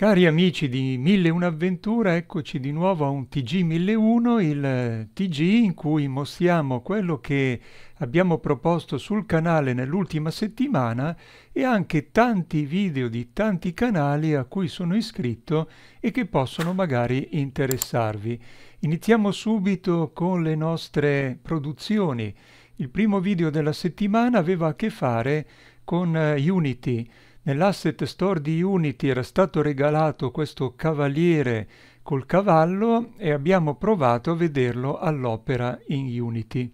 Cari amici di 1001 Avventura, eccoci di nuovo a un TG1001, il TG in cui mostriamo quello che abbiamo proposto sul canale nell'ultima settimana e anche tanti video di tanti canali a cui sono iscritto e che possono magari interessarvi. Iniziamo subito con le nostre produzioni. Il primo video della settimana aveva a che fare con Unity nell'asset store di Unity era stato regalato questo cavaliere col cavallo e abbiamo provato a vederlo all'opera in Unity.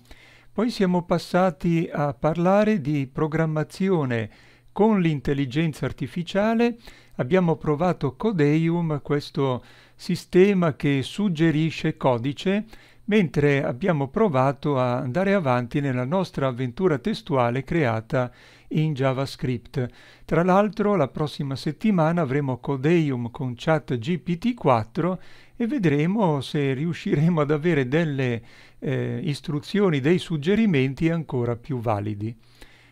Poi siamo passati a parlare di programmazione con l'intelligenza artificiale, abbiamo provato Codeium, questo sistema che suggerisce codice mentre abbiamo provato a andare avanti nella nostra avventura testuale creata in JavaScript. Tra l'altro la prossima settimana avremo Codeium con chatgpt 4 e vedremo se riusciremo ad avere delle eh, istruzioni, dei suggerimenti ancora più validi.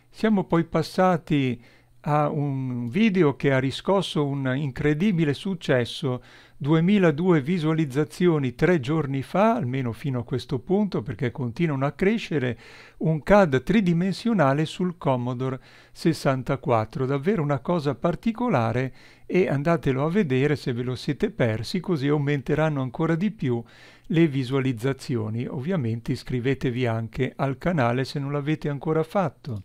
Siamo poi passati a un video che ha riscosso un incredibile successo 2002 visualizzazioni tre giorni fa, almeno fino a questo punto, perché continuano a crescere, un CAD tridimensionale sul Commodore 64. Davvero una cosa particolare e andatelo a vedere se ve lo siete persi, così aumenteranno ancora di più le visualizzazioni. Ovviamente iscrivetevi anche al canale se non l'avete ancora fatto.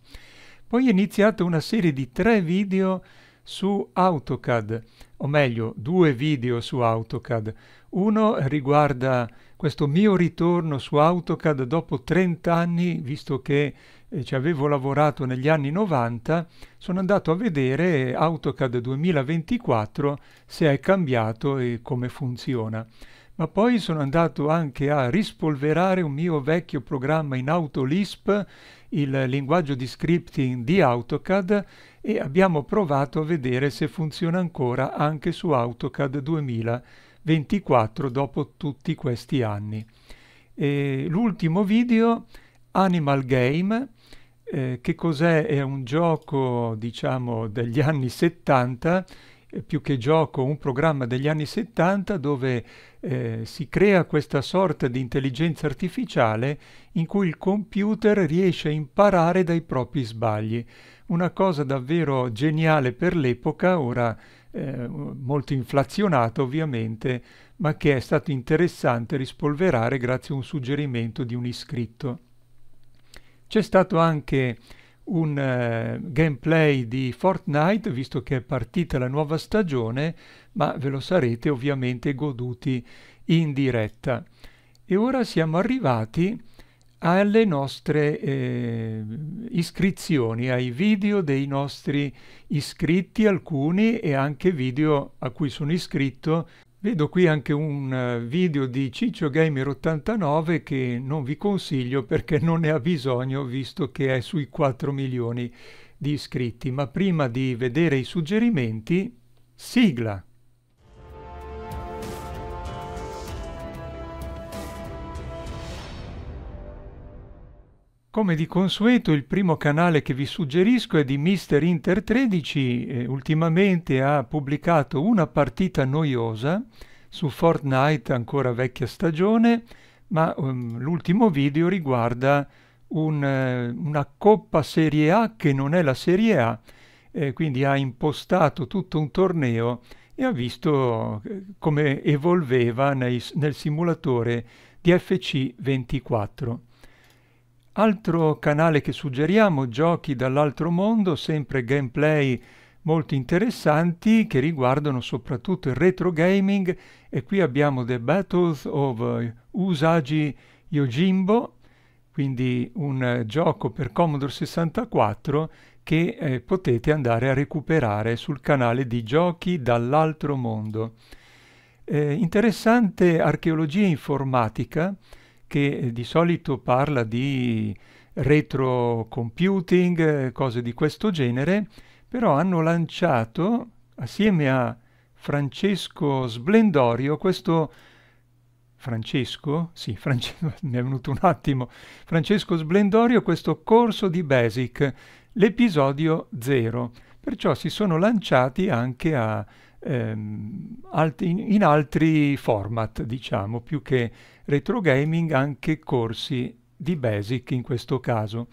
Poi è iniziata una serie di tre video su AutoCAD, o meglio due video su AutoCAD. Uno riguarda questo mio ritorno su AutoCAD dopo 30 anni, visto che eh, ci avevo lavorato negli anni 90, sono andato a vedere AutoCAD 2024 se è cambiato e come funziona. Ma poi sono andato anche a rispolverare un mio vecchio programma in AutoLisp, il linguaggio di scripting di AutoCAD, e abbiamo provato a vedere se funziona ancora anche su AutoCAD 2024 dopo tutti questi anni. l'ultimo video, Animal Game, eh, che cos'è? È un gioco, diciamo, degli anni 70, eh, più che gioco, un programma degli anni 70 dove eh, si crea questa sorta di intelligenza artificiale in cui il computer riesce a imparare dai propri sbagli. Una cosa davvero geniale per l'epoca, ora eh, molto inflazionata ovviamente, ma che è stato interessante rispolverare grazie a un suggerimento di un iscritto. C'è stato anche un eh, gameplay di Fortnite, visto che è partita la nuova stagione, ma ve lo sarete ovviamente goduti in diretta. E ora siamo arrivati alle nostre eh, iscrizioni, ai video dei nostri iscritti, alcuni e anche video a cui sono iscritto Vedo qui anche un eh, video di Ciccio Gamer 89 che non vi consiglio perché non ne ha bisogno visto che è sui 4 milioni di iscritti. Ma prima di vedere i suggerimenti, sigla! Come di consueto il primo canale che vi suggerisco è di Mister Inter 13, eh, ultimamente ha pubblicato una partita noiosa su Fortnite, ancora vecchia stagione, ma um, l'ultimo video riguarda un, eh, una Coppa Serie A che non è la Serie A, eh, quindi ha impostato tutto un torneo e ha visto eh, come evolveva nei, nel simulatore di FC24. Altro canale che suggeriamo, giochi dall'altro mondo, sempre gameplay molto interessanti che riguardano soprattutto il retro gaming e qui abbiamo The Battles of Usagi Yojimbo, quindi un eh, gioco per Commodore 64 che eh, potete andare a recuperare sul canale di Giochi dall'altro mondo. Eh, interessante archeologia informatica che eh, di solito parla di retro computing, eh, cose di questo genere, però hanno lanciato assieme a Francesco Splendorio questo Francesco, sì, Francesco, mi è venuto un attimo, Francesco Splendorio questo corso di Basic, l'episodio 0. Perciò si sono lanciati anche a ehm, alt- in, in, altri format, diciamo, più che retro gaming, anche corsi di Basic in questo caso.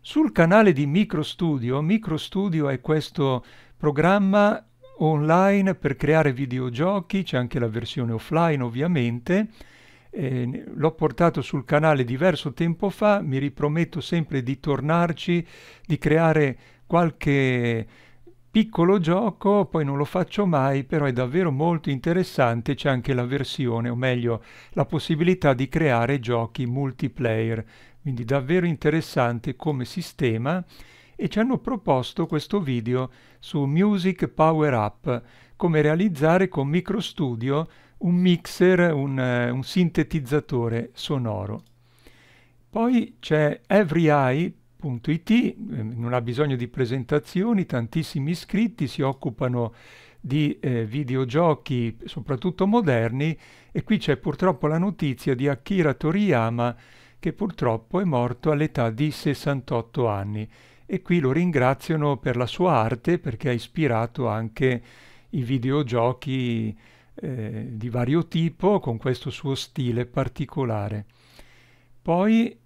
Sul canale di MicroStudio, MicroStudio è questo programma online per creare videogiochi, c'è anche la versione offline ovviamente, eh, l'ho portato sul canale diverso tempo fa, mi riprometto sempre di tornarci, di creare qualche Piccolo gioco, poi non lo faccio mai, però è davvero molto interessante, c'è anche la versione, o meglio, la possibilità di creare giochi multiplayer, quindi davvero interessante come sistema e ci hanno proposto questo video su Music Power Up, come realizzare con Micro Studio un mixer, un, eh, un sintetizzatore sonoro. Poi c'è Every Eye It, ehm, non ha bisogno di presentazioni, tantissimi iscritti si occupano di eh, videogiochi, soprattutto moderni, e qui c'è purtroppo la notizia di Akira Toriyama che purtroppo è morto all'età di 68 anni e qui lo ringraziano per la sua arte perché ha ispirato anche i videogiochi eh, di vario tipo con questo suo stile particolare. Poi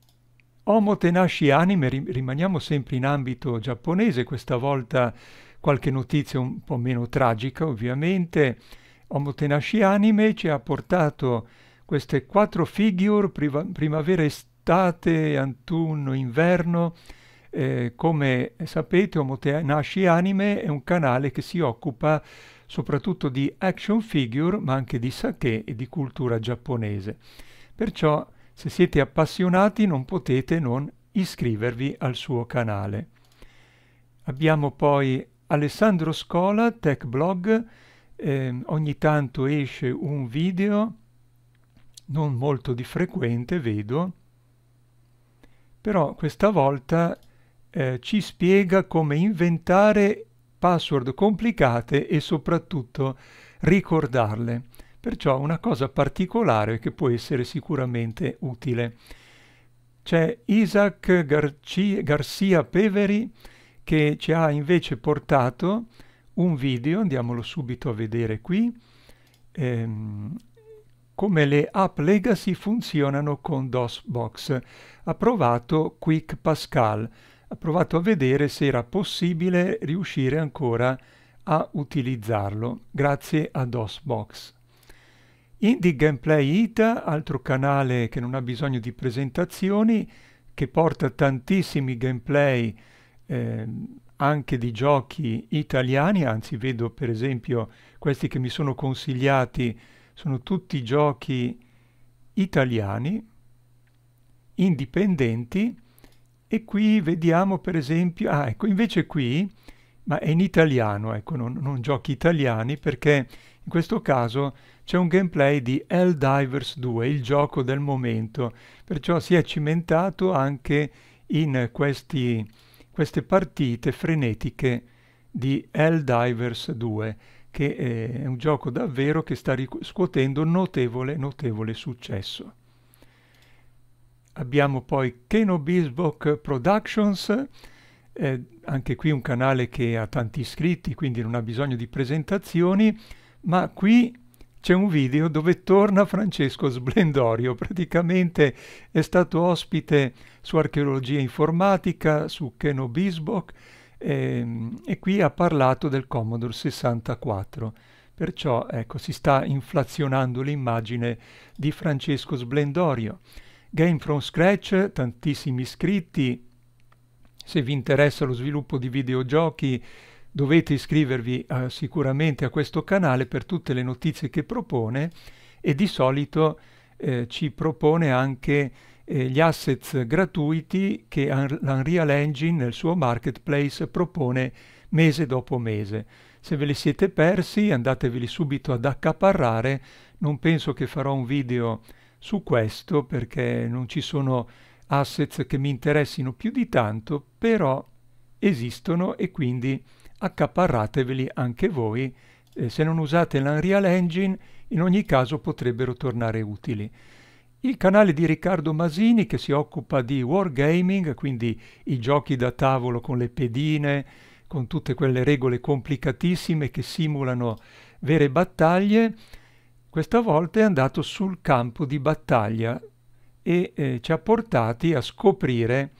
Omo Tenashi Anime, rimaniamo sempre in ambito giapponese, questa volta qualche notizia un po' meno tragica ovviamente. Omo Tenashi Anime ci ha portato queste quattro figure primavera-estate, autunno-inverno. Eh, come sapete Omo Tenashi Anime è un canale che si occupa soprattutto di action figure ma anche di sake e di cultura giapponese. Perciò se siete appassionati non potete non iscrivervi al suo canale. Abbiamo poi Alessandro Scola, Tech Blog, eh, ogni tanto esce un video, non molto di frequente vedo, però questa volta eh, ci spiega come inventare password complicate e soprattutto ricordarle. Perciò una cosa particolare che può essere sicuramente utile. C'è Isaac Garcia Peveri che ci ha invece portato un video, andiamolo subito a vedere qui, ehm, come le app legacy funzionano con DOSBox. Ha provato Quick Pascal, ha provato a vedere se era possibile riuscire ancora a utilizzarlo grazie a DOSBox. Indie Gameplay It, altro canale che non ha bisogno di presentazioni, che porta tantissimi gameplay eh, anche di giochi italiani, anzi vedo per esempio questi che mi sono consigliati, sono tutti giochi italiani, indipendenti, e qui vediamo per esempio, ah ecco invece qui, ma è in italiano, ecco non, non giochi italiani perché in questo caso c'è un gameplay di Helldivers 2, il gioco del momento, perciò si è cimentato anche in questi, queste partite frenetiche di Helldivers 2, che eh, è un gioco davvero che sta riscuotendo notevole, notevole successo. Abbiamo poi Kenobisbok Productions, eh, anche qui un canale che ha tanti iscritti, quindi non ha bisogno di presentazioni, ma qui c'è un video dove torna Francesco Splendorio, praticamente è stato ospite su archeologia informatica, su Keno Bisbock e, ehm, e qui ha parlato del Commodore 64. Perciò ecco, si sta inflazionando l'immagine di Francesco Splendorio. Game from Scratch, tantissimi iscritti. Se vi interessa lo sviluppo di videogiochi, Dovete iscrivervi eh, sicuramente a questo canale per tutte le notizie che propone e di solito eh, ci propone anche eh, gli assets gratuiti che l'Unreal Engine nel suo marketplace propone mese dopo mese. Se ve li siete persi andateveli subito ad accaparrare, non penso che farò un video su questo perché non ci sono assets che mi interessino più di tanto, però esistono e quindi accaparrateveli anche voi. Eh, se non usate l'Unreal Engine, in ogni caso potrebbero tornare utili. Il canale di Riccardo Masini che si occupa di wargaming, quindi i giochi da tavolo con le pedine, con tutte quelle regole complicatissime che simulano vere battaglie, questa volta è andato sul campo di battaglia e eh, ci ha portati a scoprire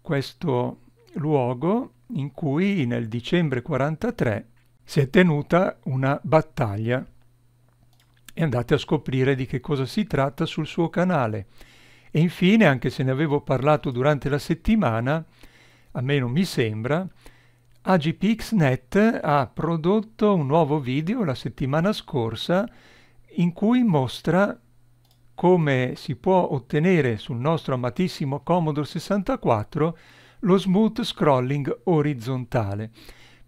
questo luogo in cui nel dicembre 43 si è tenuta una battaglia e andate a scoprire di che cosa si tratta sul suo canale. E infine, anche se ne avevo parlato durante la settimana, a me non mi sembra, AGPXNet ha prodotto un nuovo video la settimana scorsa in cui mostra come si può ottenere sul nostro amatissimo Commodore 64 lo smooth scrolling orizzontale.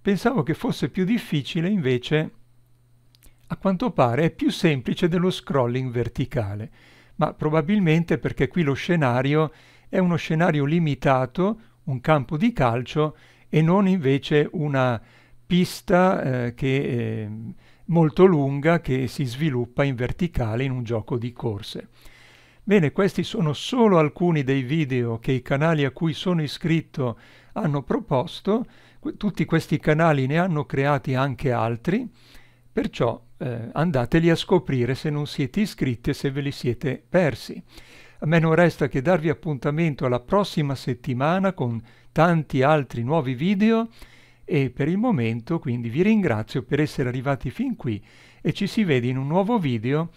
Pensavo che fosse più difficile, invece a quanto pare è più semplice dello scrolling verticale, ma probabilmente perché qui lo scenario è uno scenario limitato, un campo di calcio e non invece una pista eh, che molto lunga che si sviluppa in verticale in un gioco di corse. Bene, questi sono solo alcuni dei video che i canali a cui sono iscritto hanno proposto, tutti questi canali ne hanno creati anche altri, perciò eh, andateli a scoprire se non siete iscritti e se ve li siete persi. A me non resta che darvi appuntamento alla prossima settimana con tanti altri nuovi video e per il momento quindi vi ringrazio per essere arrivati fin qui e ci si vede in un nuovo video,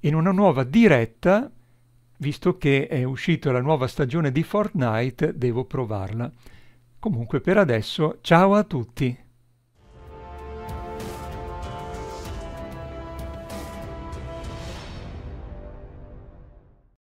in una nuova diretta Visto che è uscita la nuova stagione di Fortnite, devo provarla. Comunque per adesso, ciao a tutti!